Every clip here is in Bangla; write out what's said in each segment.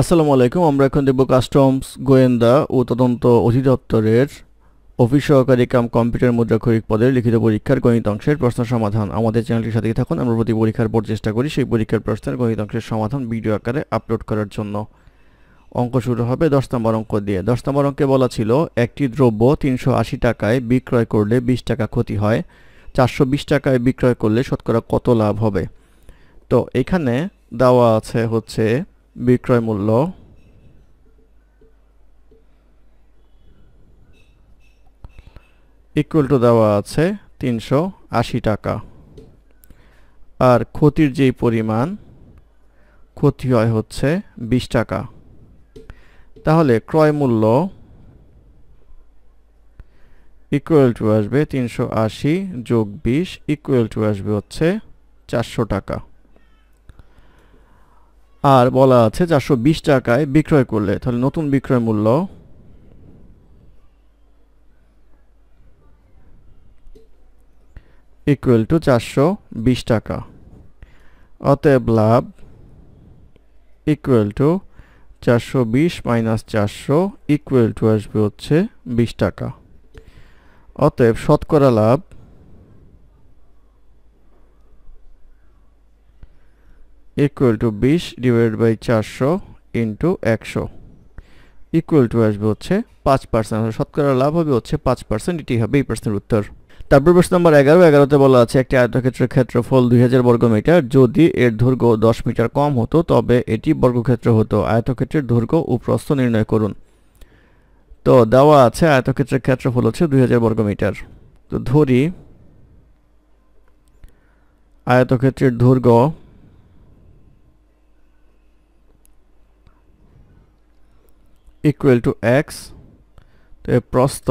আসসালামু আলাইকুম আমরা এখন দেখব কাস্টমস গোয়েন্দা ও তদন্ত অধিদপ্তরের অফিস সহকারী কাম কম্পিউটার মুদ্রা পদের লিখিত পরীক্ষার গণিত অংশের প্রশ্ন সমাধান আমাদের চ্যানেলটির সাথে থাকুন আমরা প্রতি পরীক্ষার পর চেষ্টা করি সেই পরীক্ষার প্রশ্নের গণিত অংশের সমাধান ভিডিও আকারে আপলোড করার জন্য অঙ্ক শুরু হবে দশ নম্বর অঙ্ক দিয়ে দশ নম্বর অঙ্কে বলা ছিল একটি দ্রব্য তিনশো আশি টাকায় বিক্রয় করলে বিশ টাকা ক্ষতি হয় চারশো বিশ টাকায় বিক্রয় করলে শতকরা কত লাভ হবে তো এখানে দেওয়া আছে হচ্ছে বিক্রয় মূল্য ইকুয়াল টু দেওয়া আছে তিনশো টাকা আর ক্ষতির যেই পরিমাণ ক্ষতি হয় হচ্ছে ২০ টাকা তাহলে ক্রয় মূল্য ইকুয়াল টু আসবে তিনশো যোগ বিশ ইকুয়াল টু আসবে হচ্ছে চারশো টাকা আর বলা আছে চারশো টাকায় বিক্রয় করলে তাহলে নতুন বিক্রয় মূল্য ইকুয়াল টু চারশো বিশ টাকা অতএব লাভ ইকুয়াল টু চারশো বিশ মাইনাস চারশো ইকুয়াল টু আসবে হচ্ছে বিশ টাকা অতএব শতকরা লাভ ইকুয়াল টু বিশ ডিভাইড বাই চারশো ইন্টু একশো ইকুয়াল টু আসবে হচ্ছে পাঁচ পার্সেন্ট শতকরা লাভ হবে হচ্ছে পাঁচ পার্সেন্ট এটি হবে এই প্রশ্নের উত্তর তারপর প্রশ্ন নম্বর এগারো এগারোতে বলা আছে একটি আয়তক্ষেত্রের ক্ষেত্রফল দুই হাজার বর্গমিটার যদি এর দৈর্ঘ্য দশ মিটার কম হতো তবে এটি বর্গক্ষেত্র হতো আয়তক্ষেত্রের দৈর্ঘ্য ও প্রস্থ নির্ণয় করুন তো দেওয়া আছে আয়তক্ষেত্রের ক্ষেত্রফল হচ্ছে দুই হাজার বর্গমিটার তো ধরি আয়তক্ষেত্রের দৈর্ঘ্য equal to x তো এর প্রস্থ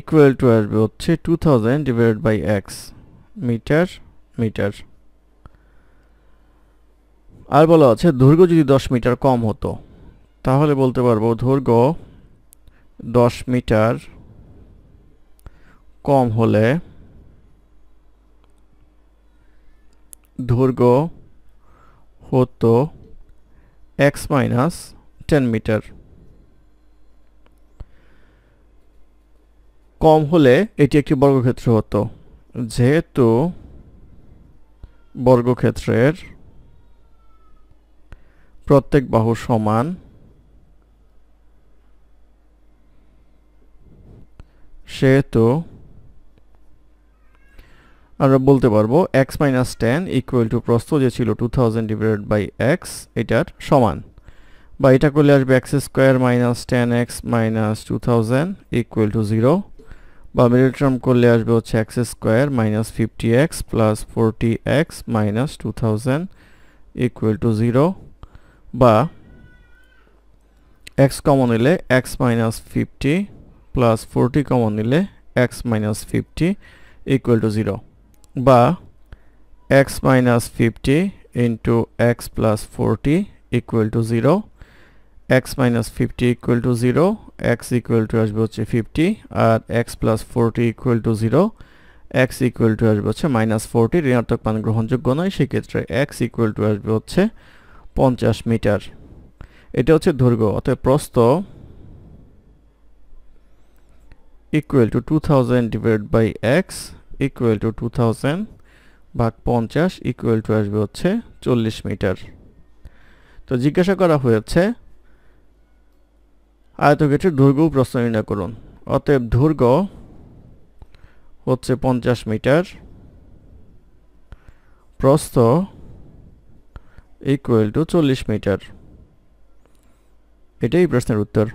ইকুয়াল টু আসবে হচ্ছে two thousand divide by x meter meter আর বলা আছে দৈর্ঘ্য যদি দশ মিটার কম হতো তাহলে বলতে পারবো দৈর্ঘ্য দশ মিটার কম হলে দৈর্ঘ্য হতো এক্স মাইনাস 10 মিটার কম হলে এটি একটি বর্গক্ষেত্র হতো যেহেতু বর্গক্ষেত্রের প্রত্যেক বাহু সমান সেহেতু আমরা বলতে পারবো x minus ten equal to প্রস্তুত যে ছিল two thousand divided by x এটার সমান বা এটা করলে আসবে x square minus ten x minus two thousand equal to zero বা মিডল টার্ম করলে আসবে হচ্ছে x square minus fifty x plus forty x minus two thousand equal to zero বা এক্স কমন নিলে x minus fifty plus forty common নিলে x minus fifty equal to zero বা x minus fifty into x plus forty equal to zero x minus fifty equal to zero x equal to আসবে হচ্ছে ফিফটি আর x plus forty equal to zero x equal to আসবে হচ্ছে মাইনাস ফোরটি ঋণাত্মক মান গ্রহণযোগ্য নয় সেক্ষেত্রে এক্স equal to আসবে হচ্ছে পঞ্চাশ মিটার এটা হচ্ছে দৈর্ঘ্য অতএব প্রস্থ equal to two thousand divide by x equal to two thousand ভাগ পঞ্চাশ ইকুয়াল টু আসবে হচ্ছে চল্লিশ মিটার তো জিজ্ঞাসা করা হয়েছে আয়তক্ষেত্রের দৈর্ঘ্য প্রশ্ন নির্ণয় করুন অতএব দৈর্ঘ্য হচ্ছে পঞ্চাশ মিটার প্রস্থ ইকুয়াল টু চল্লিশ মিটার এটাই প্রশ্নের উত্তর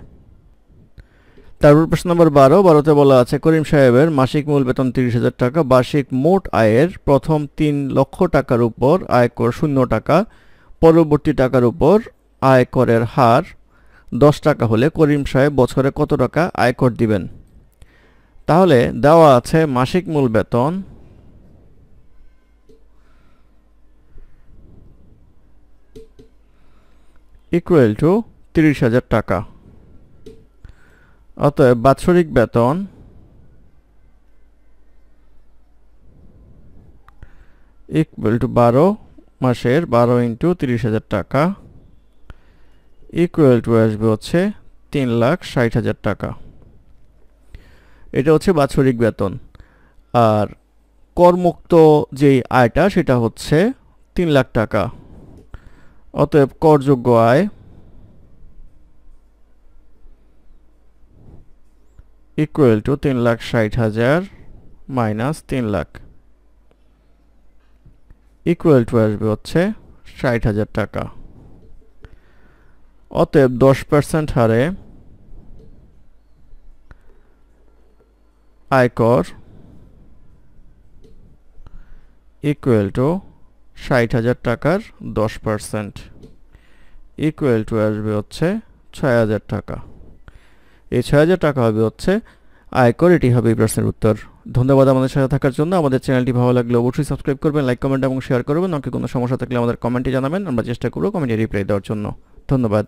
তারপর প্রশ্ন নম্বর বারো বারোতে বলা আছে করিম সাহেবের মাসিক মূল বেতন তিরিশ হাজার টাকা বার্ষিক মোট আয়ের প্রথম তিন লক্ষ টাকার উপর আয়কর শূন্য টাকা পরবর্তী টাকার উপর আয়করের হার দশ টাকা হলে করিম সাহেব বছরে কত টাকা আয়কর দিবেন তাহলে দেওয়া আছে মাসিক মূল বেতন ইকুয়াল টু তিরিশ হাজার টাকা অতএব বাৎসরিক বেতন ইকুয়াল টু বারো মাসের বারো ইন্টু তিরিশ হাজার টাকা ইকুয়াল টু আসবে হচ্ছে তিন লাখ ষাট হাজার টাকা এটা হচ্ছে বাৎসরিক বেতন আর করমুক্ত যেই আয়টা সেটা হচ্ছে তিন লাখ টাকা অতএব করযোগ্য আয় ইকুয়াল টু তিন লাখ ষাট হাজার মাইনাস তিন লাখ ইকুয়াল টু আসবে হচ্ছে ষাট হাজার টাকা অতএব দশ পার্সেন্ট হারে আয়কর ইকুয়াল টু ষাট হাজার টাকার দশ পার্সেন্ট ইকুয়াল টু আসবে হচ্ছে ছয় হাজার টাকা এই ছয় হাজার টাকা হবে হচ্ছে আয়কর এটি হবে এই প্রশ্নের উত্তর ধন্যবাদ আমাদের সাথে থাকার জন্য আমাদের চ্যানেলটি ভালো লাগলে অবশ্যই সাবস্ক্রাইব করবেন লাইক কমেন্ট এবং শেয়ার করবেন নাকি কোনো সমস্যা থাকলে আমাদের কমেন্টে জানাবেন আমরা চেষ্টা করবো কমেন্টে রিপ্লাই দেওয়ার জন্য ধন্যবাদ